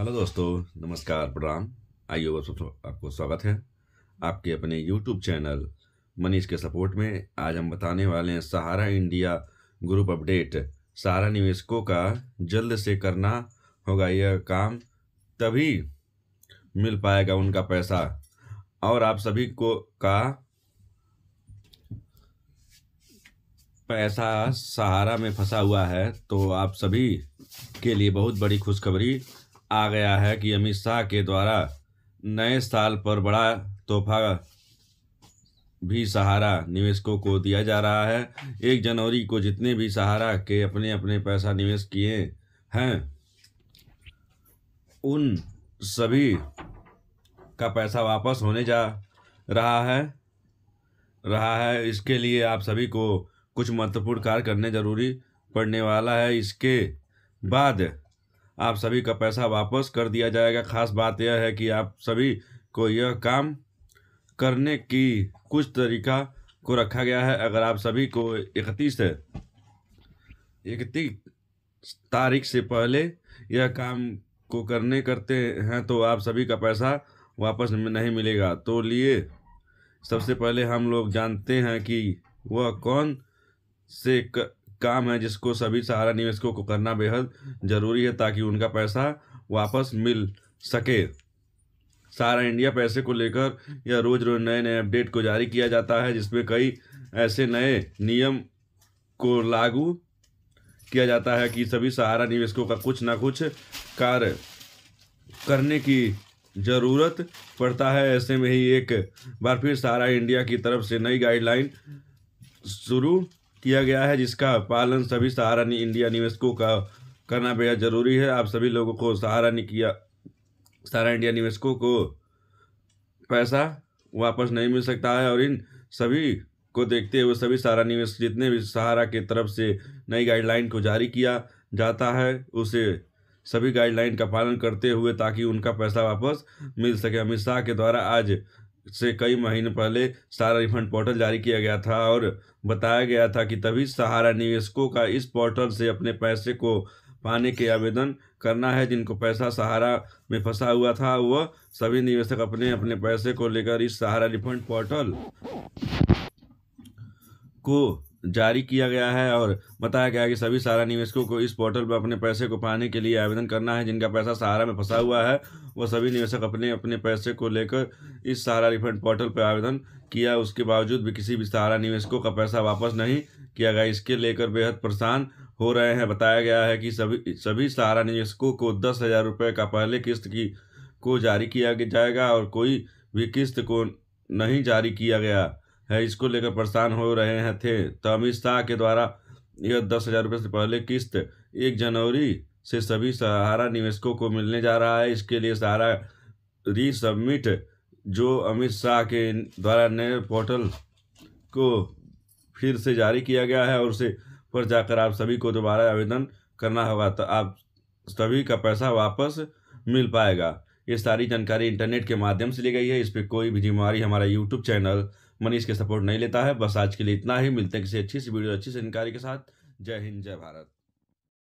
hello दोस्तों नमस्कार प्रणाम आइए बस आपको स्वागत है आपके अपने यूट्यूब चैनल मनीष के सपोर्ट में आज हम बताने वाले हैं Sahara India group update Sahara निवेशकों का जल्द से करना होगा यह काम तभी मिल पाएगा उनका पैसा और आप सभी को का पैसा सहारा में फंसा हुआ है तो आप सभी के लिए बहुत बड़ी खुशखबरी आ गया है कि अमित शाह के द्वारा नए साल पर बड़ा तोहफा भी सहारा निवेशकों को दिया जा रहा है एक जनवरी को जितने भी सहारा के अपने अपने पैसा निवेश किए हैं उन सभी का पैसा वापस होने जा रहा है रहा है इसके लिए आप सभी को कुछ महत्वपूर्ण कार्य करने जरूरी पड़ने वाला है इसके बाद आप सभी का पैसा वापस कर दिया जाएगा खास बात यह है कि आप सभी को यह काम करने की कुछ तरीका को रखा गया है अगर आप सभी को इकतीस है इकतीस तारीख से पहले यह काम को करने करते हैं तो आप सभी का पैसा वापस नहीं मिलेगा तो लिए सबसे पहले हम लोग जानते हैं कि वह कौन से क, काम है जिसको सभी सहारा निवेशकों को करना बेहद ज़रूरी है ताकि उनका पैसा वापस मिल सके सारा इंडिया पैसे को लेकर यह रोज़ रोज़ नए नए अपडेट को जारी किया जाता है जिसमें कई ऐसे नए नियम को लागू किया जाता है कि सभी सहारा निवेशकों का कुछ ना कुछ कार्य करने की ज़रूरत पड़ता है ऐसे में ही एक बार फिर सारा इंडिया की तरफ से नई गाइडलाइन शुरू किया गया है जिसका पालन सभी सहारा इंडिया निवेशकों का करना बेहद जरूरी है आप सभी लोगों को सहारा किया सहारा इंडिया निवेशकों को पैसा वापस नहीं मिल सकता है और इन सभी को देखते हुए सभी सहारा निवेश जितने भी सहारा के तरफ से नई गाइडलाइन को जारी किया जाता है उसे सभी गाइडलाइन का पालन करते हुए ताकि उनका पैसा वापस मिल सके अमित शाह के द्वारा आज से कई महीने पहले सहारा रिफंड पोर्टल जारी किया गया था और बताया गया था कि तभी सहारा निवेशकों का इस पोर्टल से अपने पैसे को पाने के आवेदन करना है जिनको पैसा सहारा में फंसा हुआ था वह सभी निवेशक अपने अपने पैसे को लेकर इस सहारा रिफंड पोर्टल को जारी किया गया है और बताया गया है कि सभी सारा निवेशकों को इस पोर्टल पर अपने पैसे को पाने के लिए आवेदन करना है जिनका पैसा सहारा में फंसा हुआ है वह सभी निवेशक अपने अपने पैसे को लेकर इस सहारा रिफंड पोर्टल पर आवेदन किया उसके बावजूद भी किसी भी सहारा निवेशकों का पैसा वापस नहीं किया गया इसके लेकर बेहद परेशान हो रहे हैं बताया गया है कि सभी सभी सहारा निवेशकों को दस हज़ार रुपये का पहले किस्त की को जारी किया जाएगा और कोई भी किस्त को नहीं जारी किया गया है इसको लेकर परेशान हो रहे हैं थे तो अमित शाह के द्वारा यह दस हज़ार रुपये से पहले किस्त एक जनवरी से सभी सहारा निवेशकों को मिलने जा रहा है इसके लिए सहारा रीसबमिट जो अमित शाह के द्वारा नए पोर्टल को फिर से जारी किया गया है और उसे पर जाकर आप सभी को दोबारा आवेदन करना होगा तो आप सभी का पैसा वापस मिल पाएगा ये सारी जानकारी इंटरनेट के माध्यम से ली गई है इस पर कोई भी जिम्मेवारी हमारा यूट्यूब चैनल मनीष के सपोर्ट नहीं लेता है बस आज के लिए इतना ही मिलते हैं किसी अच्छी सी वीडियो अच्छी जानकारी के साथ जय हिंद जय भारत